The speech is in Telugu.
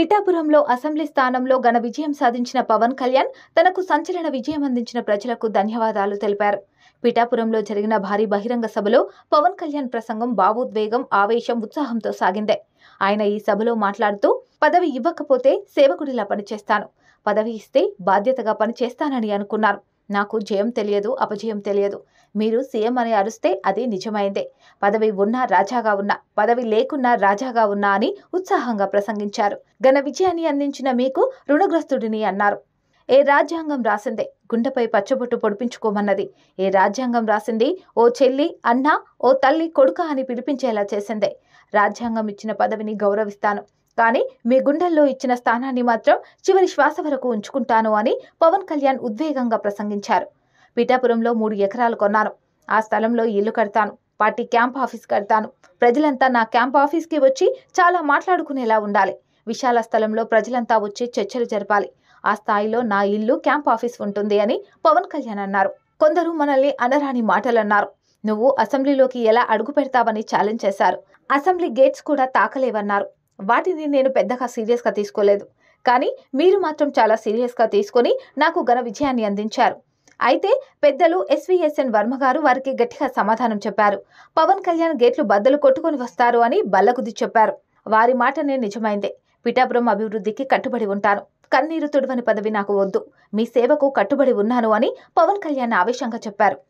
పిఠాపురంలో అసెంబ్లీ స్థానంలో ఘన విజయం సాధించిన పవన్ కళ్యాణ్ తనకు సంచలన విజయం అందించిన ప్రజలకు ధన్యవాదాలు తెలిపారు పిఠాపురంలో జరిగిన భారీ బహిరంగ సభలో పవన్ కళ్యాణ్ ప్రసంగం భావోద్వేగం ఆవేశం ఉత్సాహంతో సాగింది ఆయన ఈ సభలో మాట్లాడుతూ పదవి ఇవ్వకపోతే సేవకుడిలా పనిచేస్తాను పదవి ఇస్తే బాధ్యతగా పనిచేస్తానని అనుకున్నారు నాకు జయం తెలియదు అపజయం తెలియదు మీరు సీఎం అని అరుస్తే అది నిజమైందే పదవి ఉన్నా రాజాగా ఉన్నా పదవి లేకున్నా రాజాగా ఉన్నా అని ఉత్సాహంగా ప్రసంగించారు ఘన విజయాన్ని అందించిన మీకు రుణగ్రస్తుడిని అన్నారు ఏ రాజ్యాంగం రాసిందే గుండెపై పచ్చబొట్టు పొడిపించుకోమన్నది ఏ రాజ్యాంగం రాసింది ఓ చెల్లి అన్న ఓ తల్లి కొడుక అని పిలిపించేలా చేసిందే రాజ్యాంగం ఇచ్చిన పదవిని గౌరవిస్తాను కానీ మీ గుండెల్లో ఇచ్చిన స్థానాన్ని మాత్రం చివరి శ్వాస వరకు ఉంచుకుంటాను అని పవన్ కళ్యాణ్ ఉద్వేగంగా ప్రసంగించారు పీఠాపురంలో మూడు ఎకరాలు కొన్నాను ఆ స్థలంలో ఇల్లు కడతాను పార్టీ క్యాంప్ ఆఫీస్ కడతాను ప్రజలంతా నా క్యాంప్ ఆఫీస్కి వచ్చి చాలా మాట్లాడుకునేలా ఉండాలి విశాల స్థలంలో ప్రజలంతా వచ్చి చర్చలు జరపాలి ఆ స్థాయిలో నా ఇల్లు క్యాంప్ ఆఫీస్ ఉంటుంది అని పవన్ కళ్యాణ్ అన్నారు కొందరు మనల్ని అనరాని మాటలన్నారు నువ్వు అసెంబ్లీలోకి ఎలా అడుగు పెడతావని ఛాలెంజ్ చేశారు అసెంబ్లీ గేట్స్ కూడా తాకలేవన్నారు వాటిని నేను పెద్దగా సీరియస్గా తీసుకోలేదు కానీ మీరు మాత్రం చాలా సీరియస్గా తీసుకొని నాకు ఘన విజయాన్ని అందించారు అయితే పెద్దలు ఎస్వీఎస్ఎన్ వర్మ గారు వారికి గట్టిగా సమాధానం చెప్పారు పవన్ కళ్యాణ్ గేట్లు బద్దలు కొట్టుకొని వస్తారు అని బల్లగుద్ది చెప్పారు వారి మాటనే నిజమైందే పిఠాపురం అభివృద్ధికి కట్టుబడి ఉంటాను కన్నీరు తుడవని పదవి నాకు వద్దు మీ సేవకు కట్టుబడి ఉన్నాను అని పవన్ కళ్యాణ్ ఆవేశంగా చెప్పారు